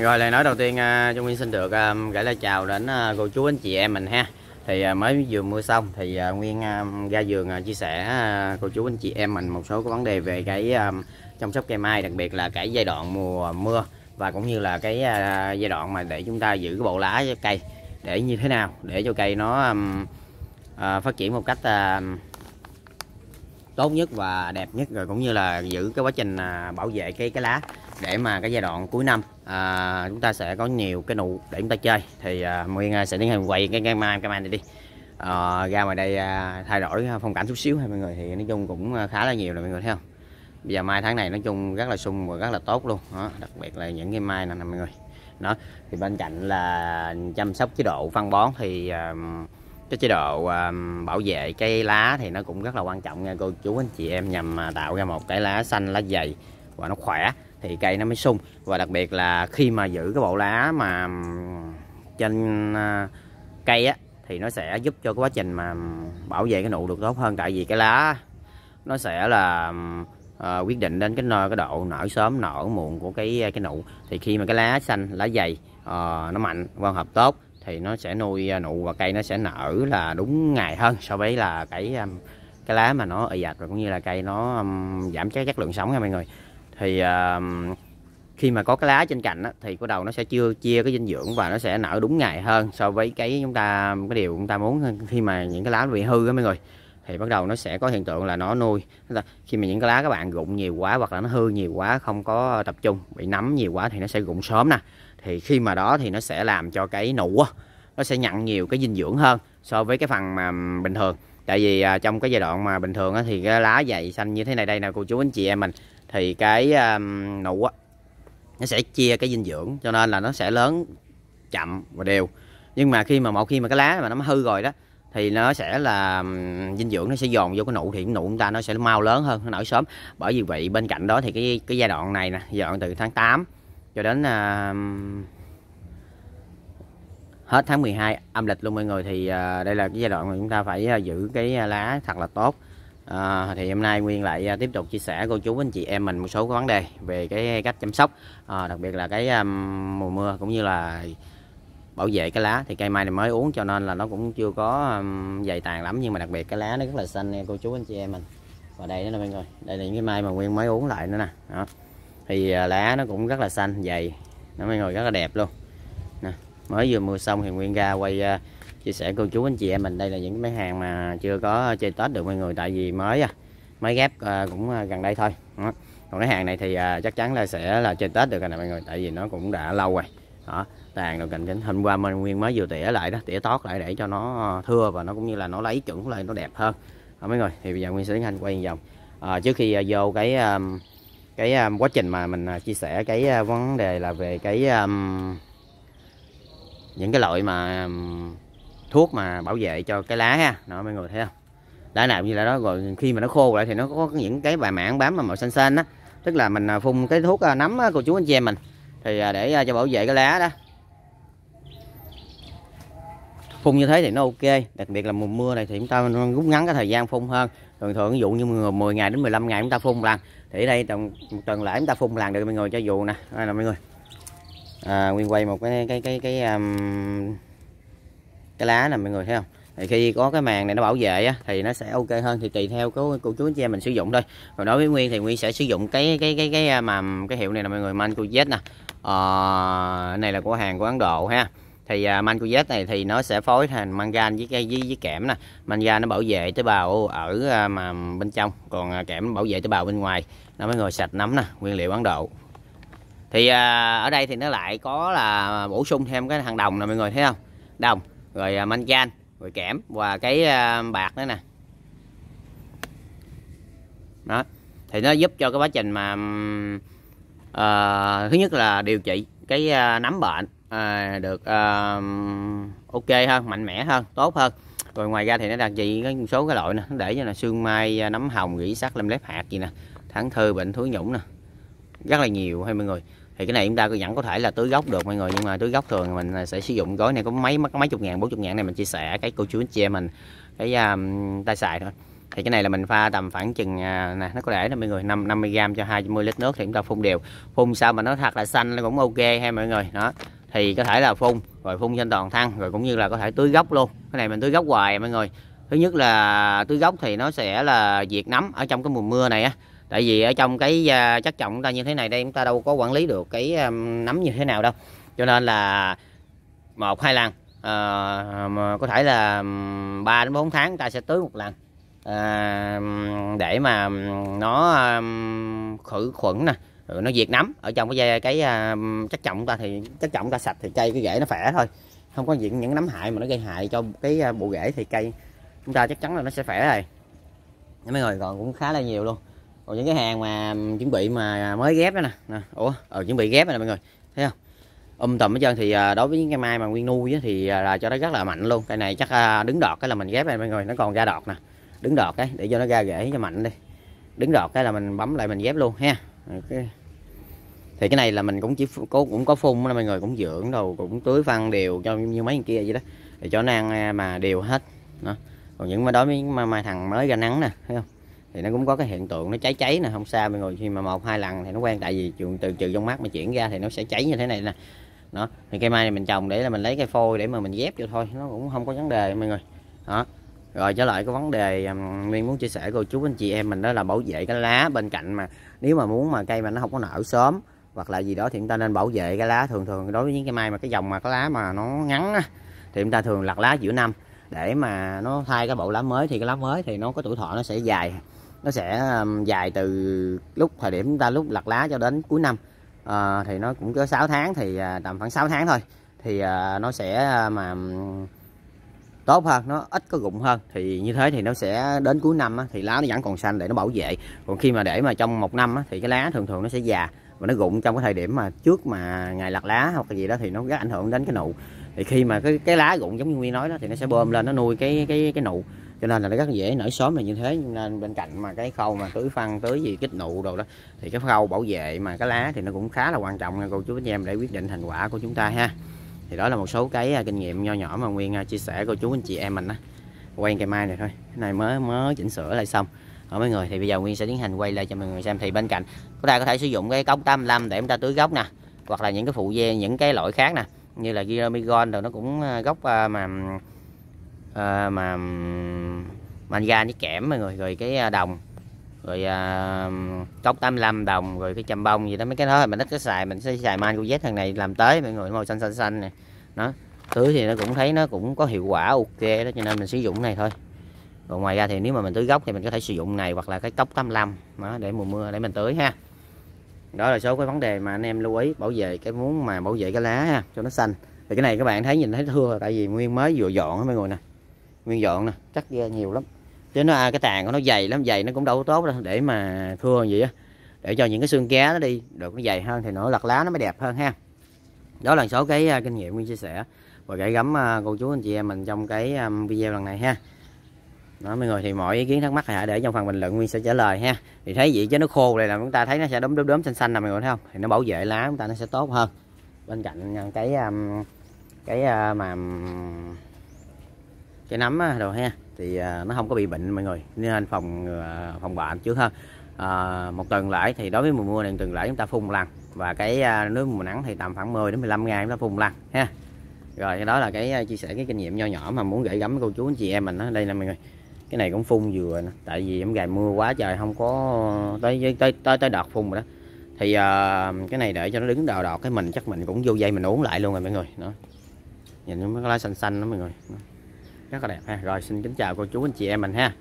Rồi lời nói đầu tiên à, Trung Nguyên xin được à, gửi lời chào đến à, cô chú anh chị em mình ha Thì mới vừa mưa xong thì Nguyên ra giường chia sẻ cô chú anh chị em mình một số cái vấn đề về cái chăm sóc cây mai Đặc biệt là cái giai đoạn mùa mưa và cũng như là cái giai đoạn mà để chúng ta giữ cái bộ lá cho cây Để như thế nào để cho cây nó phát triển một cách tốt nhất và đẹp nhất rồi cũng như là giữ cái quá trình bảo vệ cái cái lá để mà cái giai đoạn cuối năm à, chúng ta sẽ có nhiều cái nụ để chúng ta chơi thì à, Nguyên sẽ tiến hành quay cái game mai cái này đi à, ra ngoài đây à, thay đổi phong cảnh chút xíu ha mọi người thì nói chung cũng à, khá là nhiều rồi mọi người thấy không bây giờ mai tháng này nói chung rất là sung và rất là tốt luôn đó, đặc biệt là những cái mai này nè mọi người đó thì bên cạnh là chăm sóc chế độ phân bón thì à, cái chế độ um, bảo vệ cây lá thì nó cũng rất là quan trọng nha cô chú anh chị em nhằm à, tạo ra một cái lá xanh lá dày và nó khỏe thì cây nó mới sung và đặc biệt là khi mà giữ cái bộ lá mà trên à, cây á thì nó sẽ giúp cho cái quá trình mà bảo vệ cái nụ được tốt hơn tại vì cái lá nó sẽ là à, quyết định đến cái nơi cái độ nở sớm nở muộn của cái à, cái nụ thì khi mà cái lá xanh lá dày à, nó mạnh quan hợp tốt thì nó sẽ nuôi à, nụ và cây nó sẽ nở là đúng ngày hơn so với là cái cái lá mà nó ị ạch rồi cũng như là cây nó um, giảm cái chất lượng sống nha mọi người thì uh, khi mà có cái lá trên cành á, thì bắt đầu nó sẽ chưa chia cái dinh dưỡng và nó sẽ nở đúng ngày hơn so với cái chúng ta cái điều chúng ta muốn khi mà những cái lá bị hư á mọi người thì bắt đầu nó sẽ có hiện tượng là nó nuôi khi mà những cái lá các bạn rụng nhiều quá hoặc là nó hư nhiều quá không có tập trung bị nấm nhiều quá thì nó sẽ rụng sớm nè thì khi mà đó thì nó sẽ làm cho cái nụ á, nó sẽ nhận nhiều cái dinh dưỡng hơn so với cái phần mà bình thường tại vì à, trong cái giai đoạn mà bình thường á, thì cái lá dày xanh như thế này đây nè cô chú anh chị em mình thì cái um, nụ á nó sẽ chia cái dinh dưỡng cho nên là nó sẽ lớn chậm và đều nhưng mà khi mà một khi mà cái lá mà nó hư rồi đó thì nó sẽ là um, dinh dưỡng nó sẽ dồn vô cái nụ thì cái nụ chúng ta nó sẽ mau lớn hơn nó nở sớm bởi vì vậy bên cạnh đó thì cái cái giai đoạn này nè giai đoạn từ tháng 8 cho đến uh, hết tháng 12 âm lịch luôn mọi người thì uh, đây là cái giai đoạn mà chúng ta phải uh, giữ cái à, lá thật là tốt À, thì hôm nay Nguyên lại à, tiếp tục chia sẻ cô chú anh chị em mình một số vấn đề về cái cách chăm sóc à, đặc biệt là cái um, mùa mưa cũng như là bảo vệ cái lá thì cây mai này mới uống cho nên là nó cũng chưa có um, dày tàn lắm nhưng mà đặc biệt cái lá nó rất là xanh nha cô chú anh chị em mình và đây đó nè mọi người đây là những cái mai mà Nguyên mới uống lại nữa nè đó. thì uh, lá nó cũng rất là xanh dày nó mọi người rất là đẹp luôn nè mới vừa mưa xong thì Nguyên ra quay uh, chia sẻ cô chú anh chị em mình đây là những cái hàng mà chưa có chơi tết được mọi người tại vì mới à, mới ghép à, cũng à, gần đây thôi còn cái hàng này thì chắc chắn là sẽ là chơi tết được rồi nè mọi người tại vì nó cũng đã lâu rồi đó tàn rồi cạnh chính hôm qua mình nguyên mới vừa tỉa lại đó tỉa tót lại để cho nó thưa và nó cũng như là nó lấy chuẩn lên nó đẹp hơn đó, mấy người thì bây giờ nguyên sẽ tiến hành quay vòng à, trước khi vô cái cái quá trình mà mình chia sẻ cái vấn đề là về cái những cái loại mà thuốc mà bảo vệ cho cái lá ha đó mọi người thấy không lá nào như là đó rồi khi mà nó khô lại thì nó có những cái bà mảng bám mà màu xanh xanh đó tức là mình à, phun cái thuốc à, nấm đó, cô chú anh chị em mình thì à, để cho bảo vệ cái lá đó phun như thế thì nó ok đặc biệt là mùa mưa này thì chúng ta rút ngắn cái thời gian phun hơn thường thường ví dụ như 10 ngày đến 15 ngày chúng ta phun lần thì ở đây tuần tuần lễ chúng ta phun lần được mọi người cho vụ nè đây là mọi người à, nguyên quay một cái cái cái cái um, cái lá nè mọi người thấy không thì khi có cái màng này nó bảo vệ á, thì nó sẽ ok hơn thì tùy theo cái cô chú anh chị em mình sử dụng thôi còn đối với nguyên thì nguyên sẽ sử dụng cái cái cái cái mà cái hiệu này là mọi người manco z nè ờ, này là của hàng của ấn độ ha thì uh, mango z này thì nó sẽ phối thành mangan với cái với, với kẽm nè manga nó bảo vệ tế bào ở uh, mà bên trong còn uh, kẽm bảo vệ tế bào bên ngoài nó mới ngồi sạch nấm nè nguyên liệu ấn độ thì uh, ở đây thì nó lại có là bổ sung thêm cái thằng đồng nè mọi người thấy không đồng rồi à, manh chan rồi kẽm và cái à, bạc nữa nè đó thì nó giúp cho cái quá trình mà uh, thứ nhất là điều trị cái à, nấm bệnh uh, được uh, ok hơn mạnh mẽ hơn tốt hơn rồi ngoài ra thì nó đặc trị cái một số cái loại nè để cho là xương mai nấm hồng rỉ sắt lâm lép hạt gì nè thắng thư bệnh thú nhũng nè rất là nhiều hai mọi người thì cái này chúng ta vẫn có thể là tưới gốc được mọi người nhưng mà tưới gốc thường mình sẽ sử dụng gói này có mấy mấy chục ngàn bốn chục ngàn này mình chia sẻ cái cô chú anh chị mình cái um, tay xài thôi thì cái này là mình pha tầm khoảng chừng à, nè nó có để là mọi người 5 50 g cho 20 lít nước thì chúng ta phun đều phun sao mà nó thật là xanh nó cũng ok ha mọi người đó thì có thể là phun rồi phun trên toàn thân rồi cũng như là có thể tưới gốc luôn cái này mình tưới gốc hoài mọi người thứ nhất là tưới gốc thì nó sẽ là diệt nấm ở trong cái mùa mưa này á tại vì ở trong cái à, chất trọng ta như thế này đây chúng ta đâu có quản lý được cái à, nấm như thế nào đâu cho nên là một hai lần à, có thể là 3 đến 4 tháng ta sẽ tưới một lần à, để mà nó khử khuẩn nè nó diệt nấm ở trong cái cái à, chất trọng ta thì chất trọng ta sạch thì cây cái rễ nó khỏe thôi không có diện những nấm hại mà nó gây hại cho cái bộ rễ thì cây chúng ta chắc chắn là nó sẽ khỏe rồi mấy người còn cũng khá là nhiều luôn còn những cái hàng mà ừ, chuẩn bị mà mới ghép đó nè, nè. ủa ờ, chuẩn bị ghép nè mọi người thấy không um tùm hết trơn thì à, đối với những cái mai mà nguyên nuôi thì à, là cho nó rất là mạnh luôn cây này chắc à, đứng đọt cái là mình ghép này mọi người nó còn ra đọt nè đứng đọt cái để cho nó ra rễ cho mạnh đi đứng đọt cái là mình bấm lại mình ghép luôn ha okay. thì cái này là mình cũng chỉ có cũng có phun đó mọi người cũng dưỡng đầu cũng tưới phân đều cho như mấy kia vậy đó để cho nó ăn mà đều hết đó. còn những mà đối với mai thằng mới ra nắng nè thấy không thì nó cũng có cái hiện tượng nó cháy cháy nè không xa mọi người khi mà một hai lần thì nó quen tại vì trường từ trừ trong mắt mà chuyển ra thì nó sẽ cháy như thế này nè đó thì cây mai này mình trồng để là mình lấy cây phôi để mà mình ghép cho thôi nó cũng không có vấn đề mọi người đó rồi trở lại cái vấn đề nguyên muốn chia sẻ cô chú anh chị em mình đó là bảo vệ cái lá bên cạnh mà nếu mà muốn mà cây mà nó không có nở sớm hoặc là gì đó thì chúng ta nên bảo vệ cái lá thường thường đối với những cây mai mà cái dòng mà cái lá mà nó ngắn á, thì chúng ta thường lặt lá giữa năm để mà nó thay cái bộ lá mới thì cái lá mới thì nó có tuổi thọ nó sẽ dài nó sẽ um, dài từ lúc thời điểm chúng ta lúc lặt lá cho đến cuối năm à, thì nó cũng có 6 tháng thì à, tầm khoảng 6 tháng thôi thì à, nó sẽ mà um, tốt hơn nó ít có rụng hơn thì như thế thì nó sẽ đến cuối năm á, thì lá nó vẫn còn xanh để nó bảo vệ còn khi mà để mà trong một năm á, thì cái lá thường thường nó sẽ già và nó rụng trong cái thời điểm mà trước mà ngày lặt lá hoặc cái gì đó thì nó rất ảnh hưởng đến cái nụ thì khi mà cái cái lá rụng giống như nguyên nói đó thì nó sẽ bơm lên nó nuôi cái cái cái nụ cho nên là nó rất dễ nở sớm là như thế nên bên cạnh mà cái khâu mà tưới phân tưới gì kích nụ đồ đó thì cái khâu bảo vệ mà cái lá thì nó cũng khá là quan trọng nha cô chú anh em để quyết định thành quả của chúng ta ha thì đó là một số cái à, kinh nghiệm nho nhỏ mà nguyên à, chia sẻ cô chú anh chị em mình á quay cây mai này thôi cái này mới mới chỉnh sửa lại xong ở ờ, mấy người thì bây giờ nguyên sẽ tiến hành quay lại cho mọi người xem thì bên cạnh chúng ta có thể sử dụng cái cốc 85 để chúng ta tưới gốc nè hoặc là những cái phụ dê những cái loại khác nè như là Giromigon rồi nó cũng à, gốc mà à, mà manga với kẽm mọi người rồi cái à, đồng rồi à, cốc 85 đồng rồi cái chầm bông gì đó mấy cái đó mình ít có xài mình sẽ xài man Z thằng này làm tới mọi người màu xanh xanh xanh này nó tưới thì nó cũng thấy nó cũng có hiệu quả ok đó cho nên mình sử dụng này thôi còn ngoài ra thì nếu mà mình tưới gốc thì mình có thể sử dụng này hoặc là cái cốc 85 đó, để mùa mưa để mình tưới ha đó là số cái vấn đề mà anh em lưu ý bảo vệ cái muốn mà bảo vệ cái lá ha, cho nó xanh thì cái này các bạn thấy nhìn thấy thưa tại vì nguyên mới vừa dọn mấy người nè nguyên dọn nè cắt ra nhiều lắm chứ nó à, cái tàn của nó dày lắm dày nó cũng đâu tốt đâu để mà thưa vậy á để cho những cái xương cá nó đi được nó dày hơn thì nó lật lá nó mới đẹp hơn ha đó là số cái uh, kinh nghiệm nguyên chia sẻ và gãy gắm uh, cô chú anh chị em mình trong cái um, video lần này ha nói mọi người thì mọi ý kiến thắc mắc hãy để trong phần bình luận nguyên sẽ trả lời ha thì thấy vậy chứ nó khô này là chúng ta thấy nó sẽ đốm đốm đốm xanh xanh nè mọi người thấy không thì nó bảo vệ lá chúng ta nó sẽ tốt hơn bên cạnh cái um, cái uh, mà cái nấm đồ ha thì à, nó không có bị bệnh mọi người nên phòng à, phòng bệnh trước hơn à, một tuần lãi thì đối với mùa mưa này tuần lãi chúng ta phun một lần và cái à, nước mùa nắng thì tầm khoảng 10 đến 15 ngày chúng ta phun một lần ha rồi cái đó là cái chia sẻ cái kinh nghiệm nho nhỏ mà muốn gửi gắm cô chú anh chị em mình đó đây là mọi người cái này cũng phun vừa nè tại vì em gài mưa quá trời không có tới tới tới tới đợt phun rồi đó thì uh, cái này để cho nó đứng đào đọt cái mình chắc mình cũng vô dây mình uống lại luôn rồi mọi người đó nhìn nó lá xanh xanh đó mọi người đó rất là đẹp ha rồi xin kính chào cô chú anh chị em mình ha